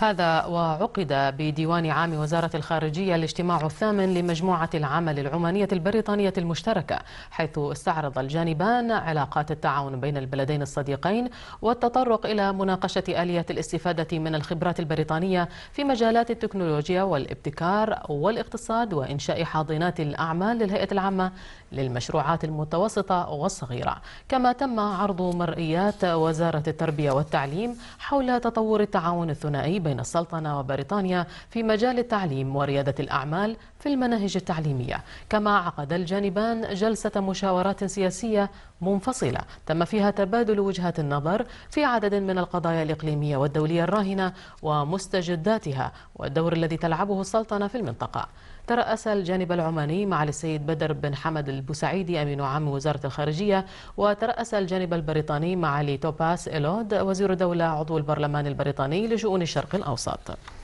هذا وعقد بديوان عام وزارة الخارجية الاجتماع الثامن لمجموعة العمل العمانية البريطانية المشتركة حيث استعرض الجانبان علاقات التعاون بين البلدين الصديقين والتطرق إلى مناقشة آلية الاستفادة من الخبرات البريطانية في مجالات التكنولوجيا والابتكار والاقتصاد وإنشاء حاضنات الأعمال للهيئة العامة للمشروعات المتوسطة والصغيرة كما تم عرض مرئيات وزارة التربية والتعليم حول تطور التعاون الثنائي بين بين السلطنة وبريطانيا في مجال التعليم وريادة الأعمال في المناهج التعليمية كما عقد الجانبان جلسة مشاورات سياسية منفصلة تم فيها تبادل وجهات النظر في عدد من القضايا الإقليمية والدولية الراهنة ومستجداتها والدور الذي تلعبه السلطنة في المنطقة ترأس الجانب العماني مع السيد بدر بن حمد البوسعيدي أمين عام وزارة الخارجية وترأس الجانب البريطاني مع لي توباس إلود وزير دولة عضو البرلمان البريطاني لشؤون الشرق الأوسط